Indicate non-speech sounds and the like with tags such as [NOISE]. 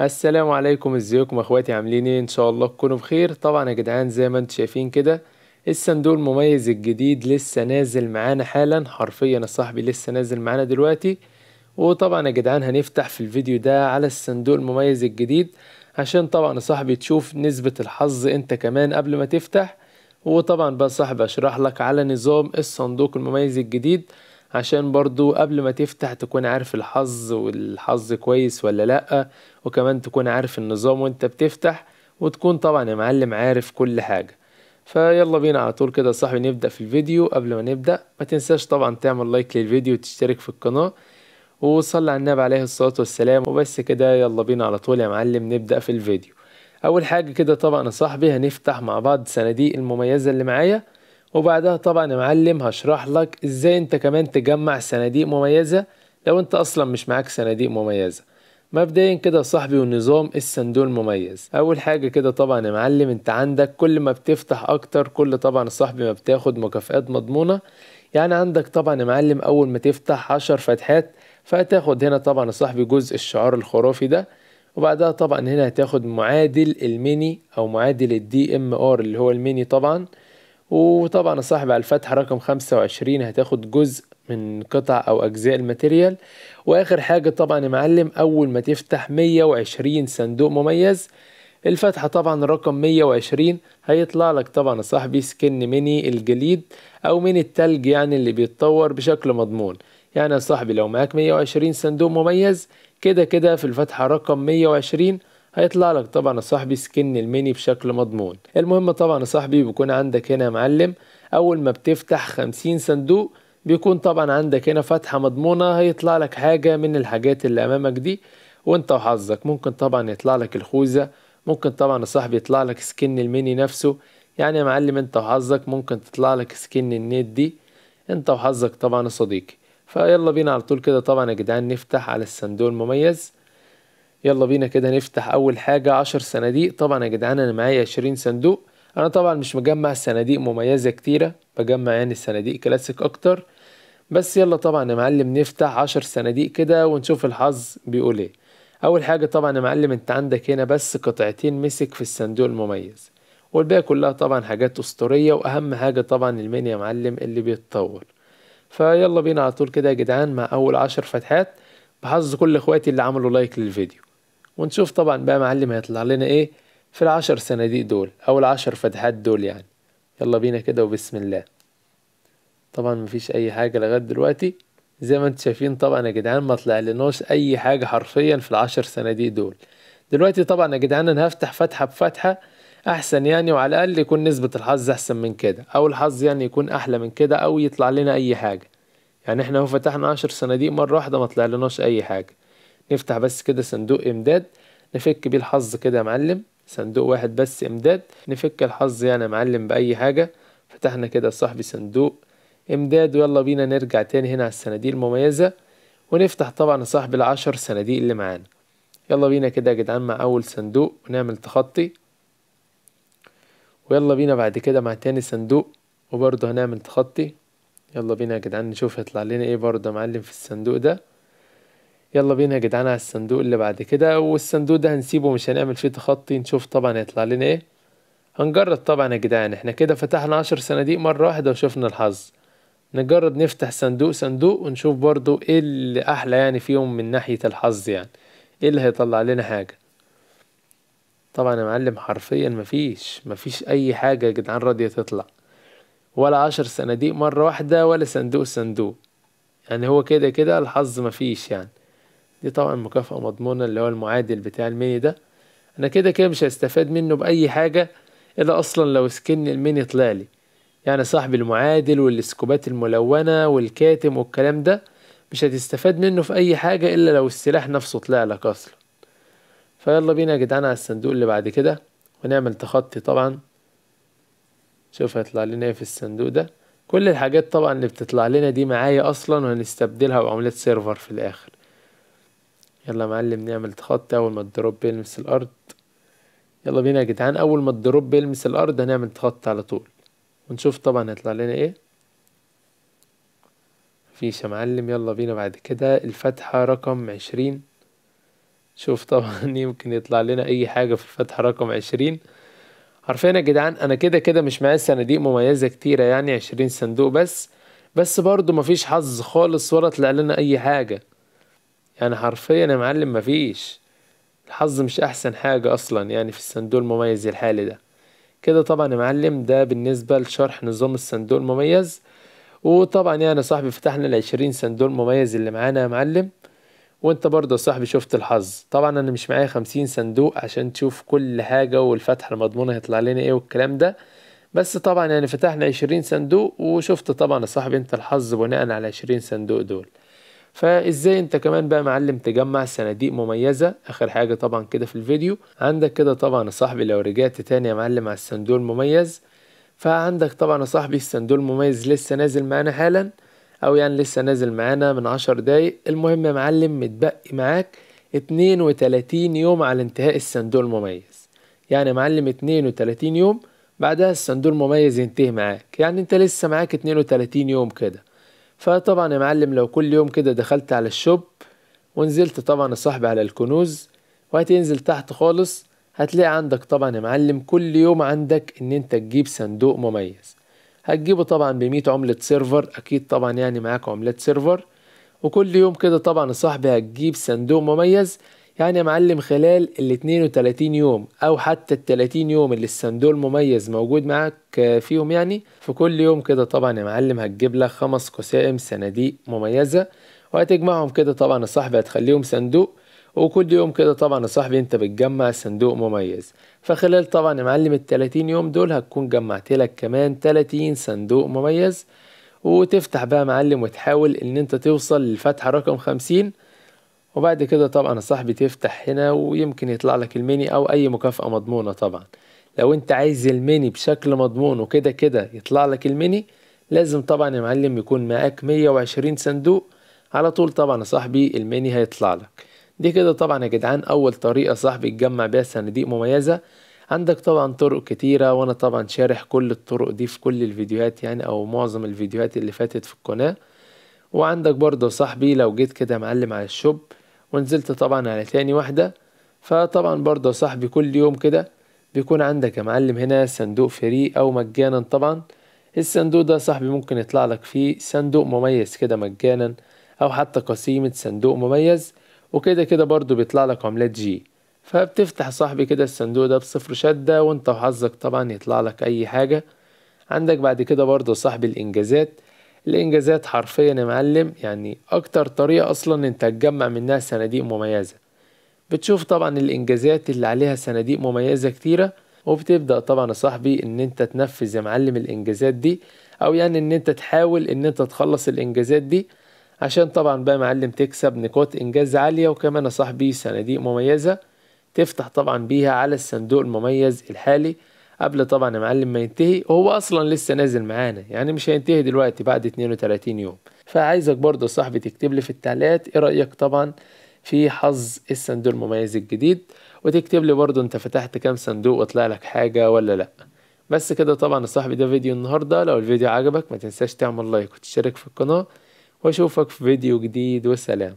السلام عليكم ازيكم اخواتي عاملين ايه ان شاء الله تكونوا بخير طبعا يا جدعان زي ما انتم شايفين كده الصندوق المميز الجديد لسه نازل معانا حالا حرفيا يا صاحبي لسه نازل معانا دلوقتي وطبعا يا جدعان هنفتح في الفيديو ده على الصندوق المميز الجديد عشان طبعا يا صاحبي تشوف نسبة الحظ انت كمان قبل ما تفتح وطبعا بقى صاحبي اشرح لك على نظام الصندوق المميز الجديد عشان برضو قبل ما تفتح تكون عارف الحظ والحظ كويس ولا لأ وكمان تكون عارف النظام وانت بتفتح وتكون طبعا يا معلم عارف كل حاجة فيلا بينا على طول كده يا صاحبي نبدأ في الفيديو قبل ما نبدأ ما تنساش طبعا تعمل لايك للفيديو وتشترك في القناة وصلى على النبي عليه الصلاة والسلام وبس كده يلا بينا على طول يا معلم نبدأ في الفيديو أول حاجة كده طبعا يا صاحبي هنفتح مع بعض صناديق المميزة اللي معايا وبعدها طبعا يا معلم هشرح لك ازاي انت كمان تجمع صناديق مميزة لو انت اصلا مش معاك صناديق مميزة مبدئيا كده صاحبي والنظام الصندوق المميز اول حاجه كده طبعا يا معلم انت عندك كل ما بتفتح اكتر كل طبعا صاحبي ما بتاخد مكافئات مضمونه يعني عندك طبعا يا معلم اول ما تفتح عشر فتحات فهتاخد هنا طبعا صاحبي جزء الشعار الخرافي ده وبعدها طبعا هنا هتاخد معادل الميني او معادل الدي ام ار اللي هو الميني طبعا وطبعا صاحب على الفتح رقم 25 هتاخد جزء من قطع او اجزاء الماتيريال واخر حاجة طبعا يا معلم اول ما تفتح 120 صندوق مميز الفتحة طبعا رقم 120 هيطلع لك طبعا يا صاحبي سكن ميني الجليد او ميني التلج يعني اللي بيتطور بشكل مضمون يعني يا صاحبي لو معاك 120 صندوق مميز كده كده في الفتحة رقم 120 هيطلع لك طبعا يا صاحبي سكن الميني بشكل مضمون المهم طبعا يا صاحبي بيكون عندك هنا يا معلم اول ما بتفتح خمسين صندوق بيكون طبعا عندك هنا فتحة مضمونة هيطلع لك حاجة من الحاجات اللي امامك دي وانت وحظك ممكن طبعا يطلع لك الخوذة ممكن طبعا يا صاحبي يطلع لك سكن الميني نفسه يعني يا معلم انت وحظك ممكن تطلع لك سكن النت دي انت وحظك طبعا يا صديقي فيلا بينا على طول كده طبعا يا جدعان نفتح على الصندوق المميز يلا بينا كده نفتح اول حاجة عشر صناديق طبعا يا جدعان انا معايا عشرين صندوق انا طبعا مش مجمع صناديق مميزة كتيرة بجمع يعني صناديق كلاسيك اكتر بس يلا طبعا يا معلم نفتح عشر صناديق كده ونشوف الحظ بيقول ايه اول حاجة طبعا يا معلم انت عندك هنا بس قطعتين مسك في الصندوق المميز والباقي كلها طبعا حاجات اسطورية واهم حاجة طبعا المين يا معلم اللي بيتطور فيلا بينا على طول كده يا جدعان مع اول عشر فتحات بحظ كل اخواتي اللي عملوا لايك للفيديو ونشوف طبعا بقى معلم هيطلع لنا ايه في العشر صناديق دول او العشر فتحات دول يعني يلا بينا كده وبسم الله طبعا مفيش اي حاجة لغاية دلوقتي زي ما انت شايفين طبعا يا جدعان ما طلعلناش اي حاجة حرفيا في العشر صناديق دول دلوقتي طبعا يا جدعان انا هفتح فتحة بفتحة احسن يعني وعلى الاقل يكون نسبة الحظ احسن من كده او الحظ يعني يكون احلى من كده او يطلع لنا اي حاجة يعني احنا هو فتحنا عشر صناديق مرة واحدة ما طلعلناش اي حاجة نفتح بس كده صندوق امداد نفك بيه الحظ كده يا معلم صندوق واحد بس امداد نفك الحظ يعني يا معلم باي حاجه فتحنا كده صاحبي صندوق امداد ويلا بينا نرجع تاني هنا على الصناديق المميزه ونفتح طبعا صاحب العشر صناديق اللي معانا يلا بينا كده يا جدعان مع اول صندوق ونعمل تخطي ويلا بينا بعد كده مع تاني صندوق وبرضه هنعمل تخطي يلا بينا يا جدعان نشوف هيطلع لنا ايه برضه يا معلم في الصندوق ده يلا بينا يا جدعان على الصندوق اللي بعد كده والصندوق ده هنسيبه مش هنعمل فيه تخطي نشوف طبعا هيطلع لنا ايه هنجرد طبعا يا جدعان احنا كده فتحنا عشر صناديق مرة واحدة وشوفنا الحظ نجرد نفتح صندوق صندوق ونشوف برضو ايه اللي احلى يعني فيهم من ناحية الحظ يعني ايه اللي هيطلع لنا حاجة طبعا يا معلم حرفيا مفيش مفيش اي حاجة يا جدعان راضية تطلع ولا عشر صناديق مرة واحدة ولا صندوق صندوق يعني هو كده كده الحظ مفيش يعني دي طبعا مكافأة مضمونة اللي هو المعادل بتاع الميني ده انا كده كده مش هستفاد منه باي حاجة الا اصلا لو سكن الميني طلعلي يعني صاحب المعادل والسكوبات الملونة والكاتم والكلام ده مش هتستفاد منه في اي حاجة الا لو السلاح نفسه طلع لك اصلا فيلا بينا يا جدعان على الصندوق اللي بعد كده ونعمل تخطي طبعا شوف هيطلع لنا ايه في الصندوق ده كل الحاجات طبعا اللي بتطلع لنا دي معايا اصلا وهنستبدلها بعملات سيرفر في الاخر يلا يا معلم نعمل تخطي اول ما الدروب يلمس الارض يلا بينا يا جدعان اول ما الدروب يلمس الارض هنعمل تخطي على طول ونشوف طبعا هيطلع لنا ايه مفيش يا معلم يلا بينا بعد كده الفتحة رقم عشرين شوف طبعا [LAUGHS] يمكن يطلع لنا اي حاجة في الفتحة رقم عشرين عارفين يا جدعان انا كده كده مش معايا صناديق مميزة كتيرة يعني عشرين صندوق بس بس برضو مفيش حظ خالص ولا طلع لنا اي حاجة يعني حرفيا يا معلم مفيش الحظ مش احسن حاجة اصلا يعني في الصندوق المميز الحالي ده كده طبعا يا معلم ده بالنسبة لشرح نظام الصندوق المميز وطبعا يعني صاحبي فتحنا العشرين صندوق المميز اللي معانا يا معلم وانت برضه يا صاحبي شفت الحظ طبعا انا مش معايا خمسين صندوق عشان تشوف كل حاجة والفتحة المضمونة هيطلع لنا ايه والكلام ده بس طبعا يعني فتحنا عشرين صندوق وشفت طبعا يا صاحبي انت الحظ بناء على عشرين صندوق دول فازاي انت كمان بقى معلم تجمع صناديق مميزه اخر حاجه طبعا كده في الفيديو عندك كده طبعا يا صاحبي لو رجعت تاني يا معلم على الصندوق المميز فعندك طبعا يا صاحبي الصندوق المميز لسه نازل معانا حالا او يعني لسه نازل معانا من عشر دقايق المهم يا معلم متبقي معاك اتنين وتلاتين يوم على انتهاء الصندوق المميز يعني معلم اتنين وتلاتين يوم بعدها الصندوق المميز ينتهي معاك يعني انت لسه معاك اتنين وتلاتين يوم كده فطبعا يا معلم لو كل يوم كده دخلت على الشوب ونزلت طبعا يا صاحبي على الكنوز وهتنزل تحت خالص هتلاقي عندك طبعا يا معلم كل يوم عندك ان انت تجيب صندوق مميز هتجيبه طبعا بمية عملة سيرفر اكيد طبعا يعني معاك عملات سيرفر وكل يوم كده طبعا يا صاحبي هتجيب صندوق مميز يعني يا معلم خلال ال 32 يوم او حتى ال 30 يوم اللي الصندوق المميز موجود معاك آه، فيهم يعني في كل يوم كده طبعا يا معلم هتجيب لك خمس قسائم صناديق مميزه وهتجمعهم كده طبعا يا صاحبي هتخليهم صندوق وكل يوم كده طبعا يا صاحبي انت بتجمع صندوق مميز فخلال طبعا يا معلم ال 30 يوم دول هتكون جمعت لك كمان 30 صندوق مميز وتفتح بقى يا معلم وتحاول ان انت توصل للفتحه رقم 50 وبعد كده طبعا يا صاحبي تفتح هنا ويمكن يطلع لك الميني او اي مكافأة مضمونة طبعا لو انت عايز الميني بشكل مضمون وكده كده يطلع لك الميني لازم طبعا يا معلم يكون معاك 120 صندوق على طول طبعا يا صاحبي الميني هيطلع لك دي كده طبعا يا جدعان اول طريقة صاحبي تجمع بيها صناديق مميزة عندك طبعا طرق كتيرة وانا طبعا شارح كل الطرق دي في كل الفيديوهات يعني او معظم الفيديوهات اللي فاتت في القناة وعندك برضه صاحبي لو جيت كده معلم على الشوب ونزلت طبعا على تاني واحدة فطبعا برضه صاحبي كل يوم كده بيكون عندك يا معلم هنا صندوق فري أو مجانا طبعا الصندوق ده صاحبي ممكن يطلع لك فيه صندوق مميز كده مجانا أو حتى قسيمة صندوق مميز وكده كده برضه بيطلع لك عملات جي فبتفتح صاحبي كده الصندوق ده بصفر شدة وانت وحظك طبعا يطلع لك أي حاجة عندك بعد كده برضه صاحبي الإنجازات الإنجازات حرفيا يا معلم يعني أكتر طريقة أصلا أنت هتجمع منها صناديق مميزة بتشوف طبعا الإنجازات اللي عليها صناديق مميزة كتيرة وبتبدأ طبعا يا صاحبي إن أنت تنفذ يا معلم الإنجازات دي أو يعني إن أنت تحاول إن أنت تخلص الإنجازات دي عشان طبعا بقى معلم تكسب نقاط إنجاز عالية وكمان يا صاحبي صناديق مميزة تفتح طبعا بيها على الصندوق المميز الحالي قبل طبعا يا معلم ما ينتهي وهو اصلا لسه نازل معانا يعني مش هينتهي دلوقتي بعد 32 يوم فعايزك برضه صاحبي تكتب لي في التعليقات ايه رايك طبعا في حظ الصندوق المميز الجديد وتكتب لي برضه انت فتحت كام صندوق وطلع لك حاجه ولا لا بس كده طبعا يا صاحبي ده فيديو النهارده لو الفيديو عجبك ما تنساش تعمل لايك وتشترك في القناه واشوفك في فيديو جديد وسلام